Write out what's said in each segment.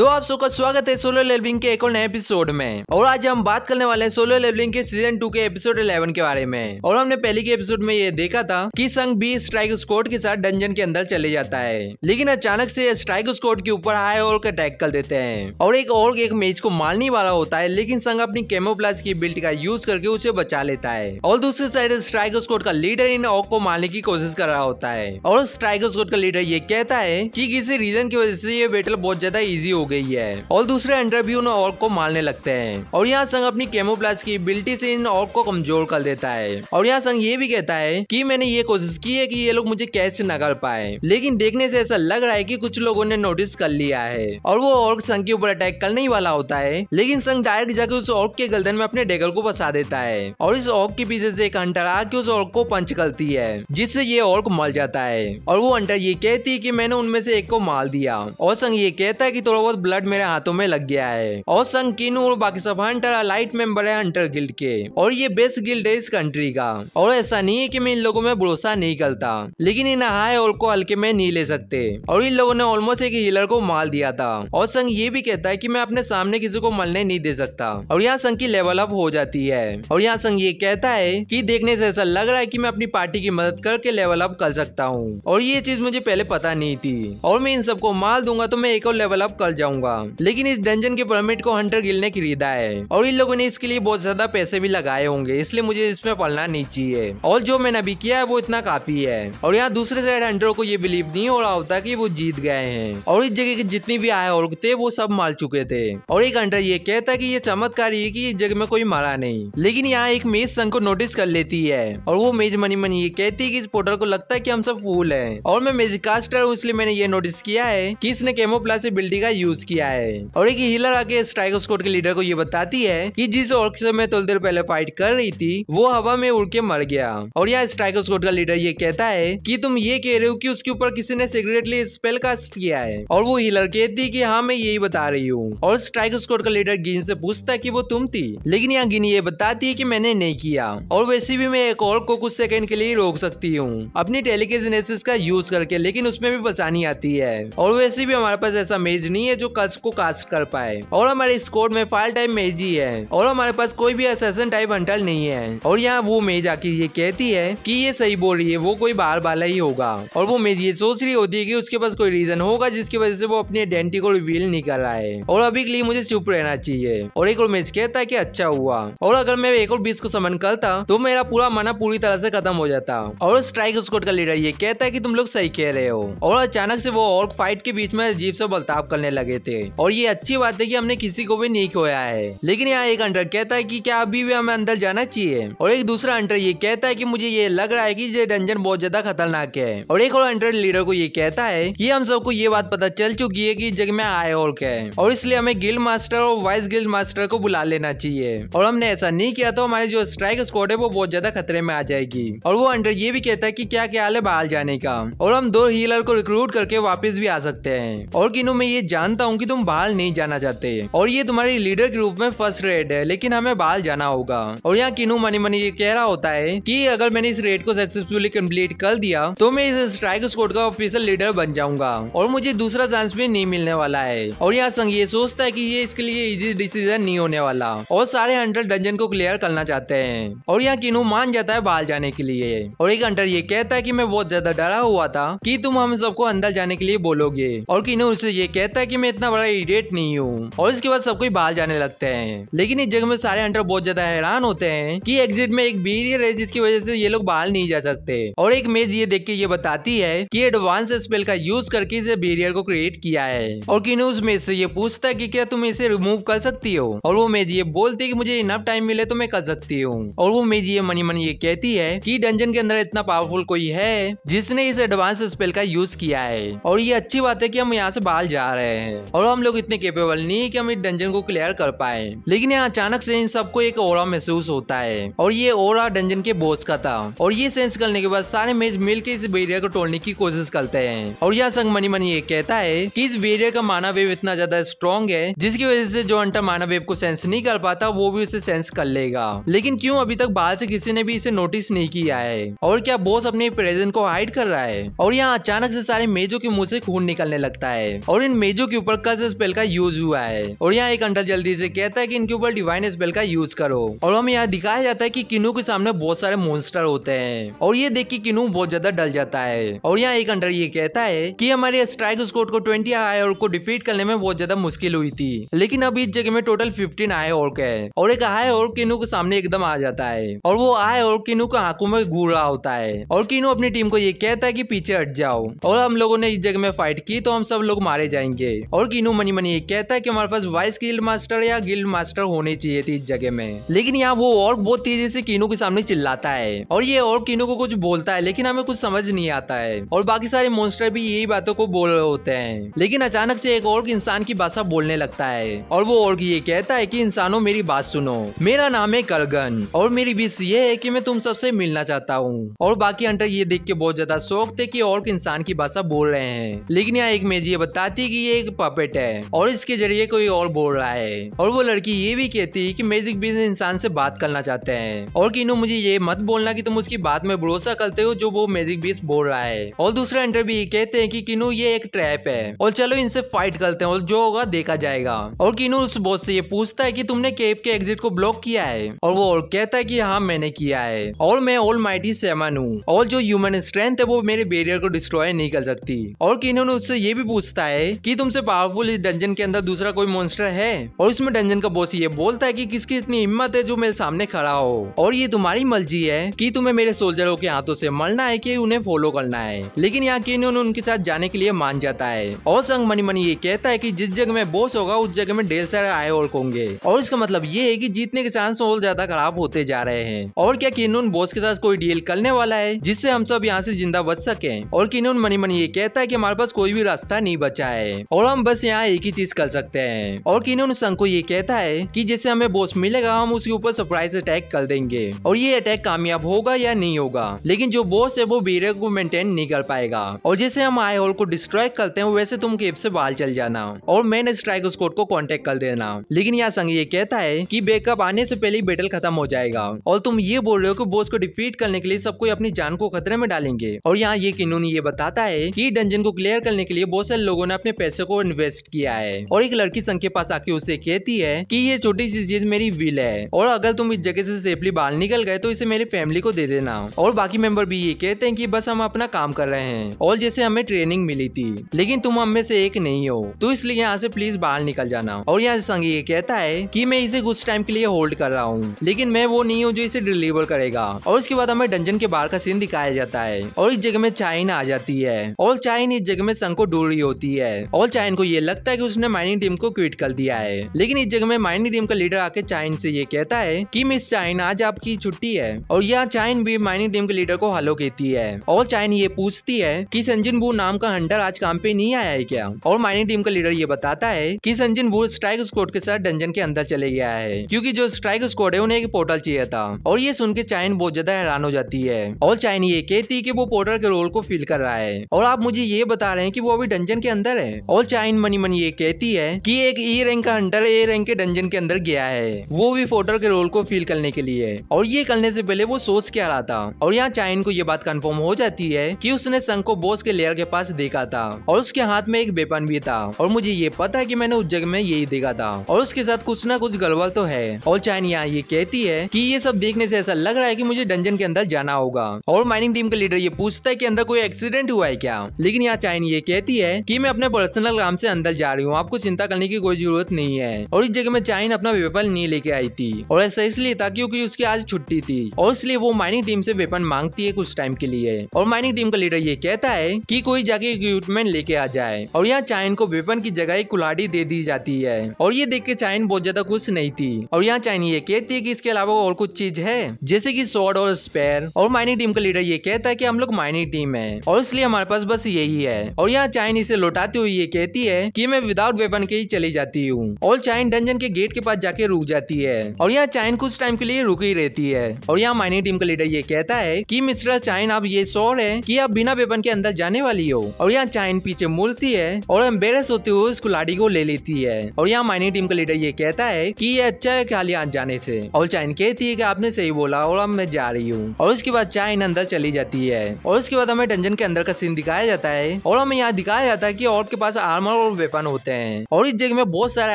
तो आप सबका स्वागत है सोलो लेवलिंग के एक और नए एपिसोड में और आज हम बात करने वाले हैं सोलो लेवलिंग के सीजन टू के एपिसोड इलेवन के बारे में और हमने पहले के एपिसोड में ये देखा था कि संघ बी स्ट्राइक स्कोड के साथ डंजन के अंदर चले जाता है लेकिन अचानक से स्ट्राइक स्कोड के ऊपर हाई और अटैक कर देते हैं और एक और एक मेज को मारने वाला होता है लेकिन संघ अपनी केमोप्लास की बिल्ट का यूज करके उसे बचा लेता है और दूसरी साइड स्ट्राइक स्कोड का लीडर इन ऑक को मारने की कोशिश कर रहा होता है और स्ट्राइक स्कोट का लीडर ये कहता है की किसी रीजन की वजह से ये बैटल बहुत ज्यादा इजी होगी गई है और दूसरे भी उन ऑर्क को मारने लगते हैं और यहाँ संग अपनी केमोप्लाज की बिल्टी से इन ऑर्क को कमजोर कर देता है और यहाँ संग ये भी कहता है कि मैंने ये कोशिश की है कि ये लोग मुझे कैच न कर पाए लेकिन देखने से ऐसा लग रहा है कि कुछ लोगों ने नोटिस कर लिया है और वो ऑर्क संघ के ऊपर अटैक करने ही वाला होता है लेकिन संघ डायरेक्ट जाकर उस ऑर्क के गर्दन में अपने डेगर को बसा देता है और इस ऑर्क के पीछे से एक अंटर आके उस ऑर्क को पंच करती है जिससे ये ऑर्क मर जाता है और वो अंटर ये कहती है की मैंने उनमें से एक को मार दिया और संघ ये कहता है की थोड़ा बहुत ब्लड मेरे हाथों में लग गया है और संकीन और बाकी सब हंटर लाइट मेंबर है हंटर गिल्ड के और ये बेस्ट गिल्ड है इस कंट्री का और ऐसा नहीं है की मैं इन लोगों में भरोसा नहीं करता लेकिन इन हाई ओल को हल्के में नहीं ले सकते और इन लोगों ने ऑलमोस्ट एक हीलर को मार दिया था और संघ ये भी कहता है की मैं अपने सामने किसी को मरने नहीं दे सकता और यहाँ संघ की लेवल अप हो जाती है और यहाँ संघ ये कहता है की देखने से ऐसा लग रहा है की मैं अपनी पार्टी की मदद करके लेवल अप कर सकता हूँ और ये चीज मुझे पहले पता नहीं थी और मैं इन सबको मार दूंगा तो मैं एक और लेवल अप कर जाऊंगा लेकिन इस डंजन के परमिट को हंटर गिल ने खरीदा है और इन लोगों ने इसके लिए बहुत ज्यादा पैसे भी लगाए होंगे इसलिए मुझे इसमें पढ़ना नहीं चाहिए और जो मैंने अभी किया है वो इतना काफी है और यहाँ दूसरे साइड हंटरों को ये बिलीव नहीं हो रहा होता की वो जीत गए हैं और इस जगह के जितनी भी आए और थे वो सब मार चुके थे और एक हंटर ये कहता की ये चमत्कारी है की इस जगह में कोई मारा नहीं लेकिन यहाँ एक मेज संघ को नोटिस कर लेती है और वो मेज मनी मनी ये कहती है की इस पोर्टल को लगता है की हम सब फूल है और मैं मेजिकास्टर हूँ इसलिए मैंने ये नोटिस किया है की इसने केमोप्लासी बिल्डिंग का यूज यूज किया है और एक हीलर आके स्ट्राइक स्कोट के लीडर को ये बताती है कि जिस ऑर्क से मैं थोड़ी देर पहले फाइट कर रही थी वो हवा में उड़ के मर गया और यहाँ स्ट्राइक स्कोट का लीडर ये कहता है की तुम ये कह रहे हो कि उसके ऊपर किसी ने सिगरेटली स्पेल कास्ट किया है और वो हीलर कहती की हाँ मैं यही बता रही हूँ और स्ट्राइक स्कोट का लीडर गिन से पूछता की वो तुम थी लेकिन यहाँ गिन ये बताती है की मैंने नहीं किया और वैसे भी मैं एक और को कुछ सेकंड के लिए रोक सकती हूँ अपनी टेलीकेजनेसिस का यूज करके लेकिन उसमें भी बचानी आती है और वैसे भी हमारे पास ऐसा मेज नहीं है जो कस को कास्ट कर पाए और हमारे स्कोर में फाइल टाइप मेजी है और हमारे पास कोई भी असेसन टाइप अंटल नहीं है और यहाँ वो मेज आके ये कहती है कि ये सही बोल रही है वो कोई बाहर वाला ही होगा और वो मेज ये सोच रही होती है कि उसके पास कोई रीजन होगा जिसकी वजह से वो अपनी आइडेंटिटी को रिवील नहीं कर रहा है और अभी के लिए मुझे चुप रहना चाहिए और एक और मेज कहता है की अच्छा हुआ और अगर मैं एक और बीस को समन करता तो मेरा पूरा मना पूरी तरह से खत्म हो जाता और स्ट्राइक स्कोर का लीडर ये कहता है की तुम लोग सही कह रहे हो और अचानक से वो और फाइट के बीच में अजीब से बर्ताव करने लगे गए थे और ये अच्छी बात है की हमने किसी को भी नहीं खोया है लेकिन यहाँ एक अंडर कहता है की क्या अभी भी हमें अंदर जाना चाहिए और एक दूसरा अंडर ये कहता है की मुझे ये लग रहा है की ये डंजन बहुत ज्यादा खतरनाक है और एक और अंडर लीडर को ये कहता है की हम सबको ये बात पता चल चुकी है की जग में आए और क्या है और इसलिए हमें गिल मास्टर और वाइस गिल मास्टर को बुला लेना चाहिए और हमने ऐसा नहीं किया तो हमारे जो स्ट्राइक स्कॉड है वो बहुत ज्यादा खतरे में आ जाएगी और वो अंडर ये भी कहता है की क्या ख्याल है बाहर जाने का और हम दो हीलर को रिक्रूट करके वापस भी आ सकते हैं और किनू में ये जानता जानता हूँ कि तुम बाहर नहीं जाना चाहते और ये तुम्हारी लीडर के रूप में फर्स्ट रेड है लेकिन हमें बाहर जाना होगा और यहाँ किनू मनी मनी ये कह रहा होता है कि अगर मैंने इस रेड को सक्सेसफुली कम्प्लीट कर दिया तो मैं इस स्ट्राइक स्कोड का ऑफिसियल लीडर बन जाऊंगा और मुझे दूसरा चांस भी नहीं मिलने वाला है और यहाँ संग ये सोचता है की ये इसके लिए इजी डिसीजन नहीं होने वाला और सारे हंटर डंजन को क्लियर करना चाहते हैं और यहाँ किनू मान जाता है बाहर जाने के लिए और एक हंटर ये कहता है की मैं बहुत ज्यादा डरा हुआ था की तुम हम सबको अंदर जाने के लिए बोलोगे और किनू उसे ये कहता है की मैं मैं इतना बड़ा इडियट नहीं हूँ और इसके बाद सब कोई बाहर जाने लगते हैं लेकिन इस जगह में सारे हंटर बहुत ज्यादा हैरान होते हैं कि एग्जिट में एक बीरियर है जिसकी वजह से ये लोग बाहर नहीं जा सकते और एक मेज ये देख के ये बताती है की एडवांस स्पेल का यूज करके इसे बेरियर को क्रिएट किया है और किनू उस मेज से ये पूछता है की क्या तुम इसे रिमूव कर सकती हो और वो मेज ये बोलती है की मुझे इनफ टाइम मिले तो मैं कर सकती हूँ और वो मेज ये मनी मनी ये कहती है की डंजन के अंदर इतना पावरफुल कोई है जिसने इस एडवांस स्पेल का यूज किया है और ये अच्छी बात है की हम यहाँ से बाहर जा रहे हैं और हम लोग इतने केपेबल नहीं है कि हम इस डंजन को क्लियर कर पाए लेकिन यहाँ अचानक से इन सबको एक ओरा महसूस होता है और ये ओरा डंजन के बोस का था और ये सेंस करने के बाद सारे मेज मिल इस बेरियर को तोड़ने की कोशिश करते हैं और यहाँ संग मनी मनी ये कहता है की इस बेरियर का मानव वेव इतना ज्यादा स्ट्रॉन्ग है जिसकी वजह से जो अंटा मानव वेव को सेंस नहीं कर पाता वो भी उसे सेंस कर लेगा लेकिन क्यों अभी तक बाहर से किसी ने भी इसे नोटिस नहीं किया है और क्या बोस अपने प्रेजेंट को हाइड कर रहा है और यहाँ अचानक से सारे मेजों के मुंह से खून निकलने लगता है और इन मेजों के ऊपर ऊपर कस स्पेल का यूज हुआ है और यहाँ एक अंडर जल्दी से कहता है कि इनके ऊपर डिवाइन स्पेल का यूज करो और हमें यहाँ दिखाया जाता है कि किनू के सामने बहुत सारे मोन्स्टर होते हैं और ये देख के किनू बहुत ज्यादा डल जाता है और यहाँ एक अंडर ये कहता है की हमारे स्ट्राइक स्कोर को ट्वेंटी आए और को डिफीट करने में बहुत ज्यादा मुश्किल हुई थी लेकिन अब इस जगह में टोटल फिफ्टीन आए और के और एक आए और किनू के सामने एकदम आ जाता है और वो आए और किनू को आंखों में घूर रहा होता है और किनू अपनी टीम को ये कहता है कि पीछे हट जाओ और हम लोगों ने इस जगह में फाइट की तो हम सब लोग मारे जाएंगे और किनू मनी मनी कहता है कि हमारे पास वाइस गिल्ड मास्टर या गिल्ड मास्टर होने चाहिए थी इस जगह में लेकिन यहाँ वो और बहुत तेजी से किनू के सामने चिल्लाता है और ये और किनू को कुछ बोलता है लेकिन हमें कुछ समझ नहीं आता है और बाकी सारे मोन्स्टर भी यही बातों को बोल रहे होते हैं लेकिन अचानक से एक और इंसान की भाषा बोलने लगता है और वो और ये कहता है की इंसानों मेरी बात सुनो मेरा नाम है करगन और मेरी बीस ये है की मैं तुम सबसे मिलना चाहता हूँ और बाकी अंटर ये देख के बहुत ज्यादा शौक थे की और इंसान की भाषा बोल रहे हैं लेकिन यहाँ एक मेज ये बताती है की ये एक पपेट है और इसके जरिए कोई और बोल रहा है और वो लड़की ये भी कहती है की मैजिक बीन इंसान से बात करना चाहते हैं और किनू मुझे ये मत बोलना की तुम उसकी बात में भरोसा करते हो जो वो मैजिक बीस बोल रहा है और दूसरा इंटरव्यू ये कहते हैं की किनू ये एक ट्रैप है और चलो इनसे फाइट करते हैं और जो होगा देखा जाएगा और किनू उस बोस से ये पूछता है कि तुमने केप के एग्जिट को ब्लॉक किया है और वो और कहता है कि हाँ मैंने किया है और मैं ऑल माइटी सेमन हूँ और जो ह्यूमन स्ट्रेंथ है वो मेरे बेरियर को डिस्ट्रॉय नहीं कर सकती और किनू उससे ये भी पूछता है की तुमसे पावरफुल इस डंजन के अंदर दूसरा कोई मॉन्स्टर है और इसमें डंजन का बॉस ये बोलता है की कि किसकी इतनी हिम्मत है जो मेरे सामने खड़ा हो और ये तुम्हारी मर्जी है की तुम्हें मेरे सोल्जरों के हाथों से मरना है की उन्हें फॉलो करना है लेकिन यहाँ केन उनके साथ जाने के लिए मान जाता है और संग मनी मनी ये कहता है की जिस जगह में बॉस होगा उस जगह में ढेर सारे आए और होंगे और इसका मतलब ये है की जीतने के चांस और ज्यादा खराब होते जा रहे हैं और क्या किनून बॉस के साथ कोई डील करने वाला है जिससे हम सब यहाँ से जिंदा बच सके और किनून मनी मनी ये कहता है की हमारे पास कोई भी रास्ता नहीं बचा है और हम हम बस यहाँ एक ही चीज कर सकते हैं और किनोन संघ को ये कहता है कि जैसे हमें बॉस मिलेगा हम उसके ऊपर सरप्राइज अटैक कर देंगे और ये अटैक कामयाब होगा या नहीं होगा लेकिन जो बॉस है वो बेरियर को मेंटेन नहीं कर पाएगा और जैसे हम आई होल को डिस्ट्रॉय करते हैं वैसे तुम केप से बाहर चल जाना और मेन स्ट्राइक स्कोट को कॉन्टेक्ट कर देना लेकिन यहाँ संघ ये कहता है की बेकअप आने से पहले बेटल खत्म हो जाएगा और तुम ये बोल रहे हो की बोस को डिफीट करने के लिए सबको अपनी जान को खतरे में डालेंगे और यहाँ ये किनून ये बताता है की डंजन को क्लियर करने के लिए बहुत सारे लोगों ने अपने पैसे को इन्वेस्ट किया है और एक लड़की संघ के पास आके उसे कहती है कि ये छोटी सी चीज मेरी विल है और अगर तुम इस जगह से सेफली बाहर निकल गए तो इसे मेरी फैमिली को दे देना और बाकी मेंबर भी ये कहते हैं कि बस हम अपना काम कर रहे हैं और जैसे हमें ट्रेनिंग मिली थी लेकिन तुम हमें से एक नहीं हो तो इसलिए यहाँ से प्लीज बाहर निकल जाना और यहाँ संघ ये कहता है की मैं इसे कुछ टाइम के लिए होल्ड कर रहा हूँ लेकिन मैं वो नहीं हूँ जो इसे डिलीवर करेगा और उसके बाद हमें डंजन के बाहर का सीन दिखाया जाता है और इस जगह में चाइन आ जाती है और चाइन इस जगह में संघ को ढूंढ होती है और चाइन को ये लगता है कि उसने माइनिंग टीम को क्विट कर दिया है लेकिन इस जगह में माइनिंग टीम का लीडर आके चाइन से ये कहता है कि मिस चाइन आज आपकी छुट्टी है और यह चाइन भी माइनिंग टीम के लीडर को हलो कहती है और चाइन ये पूछती है की संजिन बू नाम का हंटर आज काम पे नहीं आया है क्या और माइनिंग टीम का लीडर ये बताता है की संजिन बू स्ट्राइक स्कोड के साथ डंजन के अंदर चले गया है क्यूँकी जो स्ट्राइक स्कोड है उन्हें एक पोर्टल चाहिए था और ये सुन के चाइन बहुत ज्यादा हैरान हो जाती है और चाइन ये कहती है की वो पोर्टल के रोल को फिल कर रहा है और आप मुझे ये बता रहे हैं कि वो अभी डंजन के अंदर है और चाइन लाइन मनी मनी ये कहती है कि एक ई e रैंक का हंटर ए रैंक के डंजन के अंदर गया है वो भी फोटर के रोल को फील करने के लिए और ये करने से पहले वो सोच के आ रहा था और यहाँ चाइन को ये बात कंफर्म हो जाती है कि उसने संघ को बोस के लेयर के पास देखा था और उसके हाथ में एक बेपन भी था और मुझे ये पता है की मैंने उस जगह में यही देखा था और उसके साथ कुछ न कुछ गड़बड़ तो है और चाइन यहाँ ये कहती है की ये सब देखने से ऐसा लग रहा है की मुझे डंजन के अंदर जाना होगा और माइनिंग टीम का लीडर ये पूछता है की अंदर कोई एक्सीडेंट हुआ है क्या लेकिन यहाँ चाइन ये कहती है की मैं अपने पर्सनल काम से अंदर जा रही हूँ आपको चिंता करने की कोई जरूरत नहीं है और इस जगह में चाइन अपना वेपन नहीं लेके आई थी और ऐसा इसलिए था क्योंकि उसकी आज छुट्टी थी और इसलिए वो माइनिंग टीम से वेपन मांगती है कुछ टाइम के लिए और माइनिंग टीम का लीडर ये कहता है की कोई जाके इक्विपमेंट लेके आ जाए और यहाँ चाइन को वेपन की जगह एक कुल्हाड़ी दे दी जाती है और ये देख के चाइन बहुत ज्यादा खुश नहीं थी और यहाँ चाइन ये कहती है की इसके अलावा और कुछ चीज है जैसे की शॉर्ट और स्पेयर और माइनिंग टीम का लीडर ये कहता है की हम लोग माइनिंग टीम है और इसलिए हमारे पास बस यही है और यहाँ चाइन इसे लौटाते हुए ये कहती कहती है कि मैं विदाउट वेपन के ही चली जाती हूँ और चाइन डंजन के गेट के पास जाके रुक जाती है और यहाँ चाइन कुछ टाइम के लिए रुकी रहती है और यहाँ माइनिंग टीम का लीडर ये कहता है की मिस्टर चाइन आप ये शोर है की आप बिना वेपन के अंदर जाने वाली हो और यहाँ चाइन पीछे मुड़ती है और एम्बेरस होते हुए उस कुलाड़ी को ले लेती है और यहाँ माइनिंग टीम का लीडर ये कहता है की ये अच्छा है खाली आज जाने से और चाइन कहती है की आपने सही बोला और अब मैं जा रही हूँ और उसके बाद चाइन अंदर चली जाती है और उसके बाद हमें डंजन के अंदर का सीन दिखाया जाता है और हमें यहाँ दिखाया जाता है की और के पास आर्म आर्मर और वेपन होते हैं और इस जगह में बहुत सारे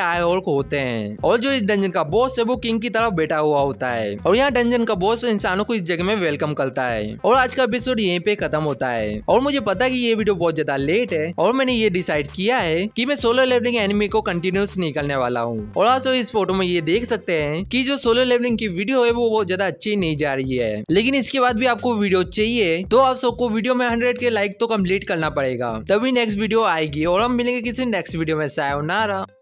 आय होते हैं और जो इस डंजन का बॉस है वो किंग की तरफ बैठा हुआ होता है और यहाँ डंजन का बॉस इंसानों को इस जगह में वेलकम करता है और आज का एपिसोड यहीं पे खत्म होता है और मुझे पता है कि ये वीडियो बहुत ज्यादा लेट है और मैंने ये डिसाइड किया है कि मैं सोलो लेवलिंग एनिमी को कंटिन्यूस निकलने वाला हूँ और आज तो इस फोटो में ये देख सकते हैं की जो सोलो लेवलिंग की वीडियो है वो बहुत ज्यादा अच्छी नहीं जा रही है लेकिन इसके बाद भी आपको वीडियो चाहिए तो आप सबको वीडियो में हंड्रेड के लाइक तो कम्प्लीट करना पड़ेगा तभी नेक्स्ट वीडियो आएगी और हम मिलेंगे किसी नेक्स्ट वीडियो में सायोनारा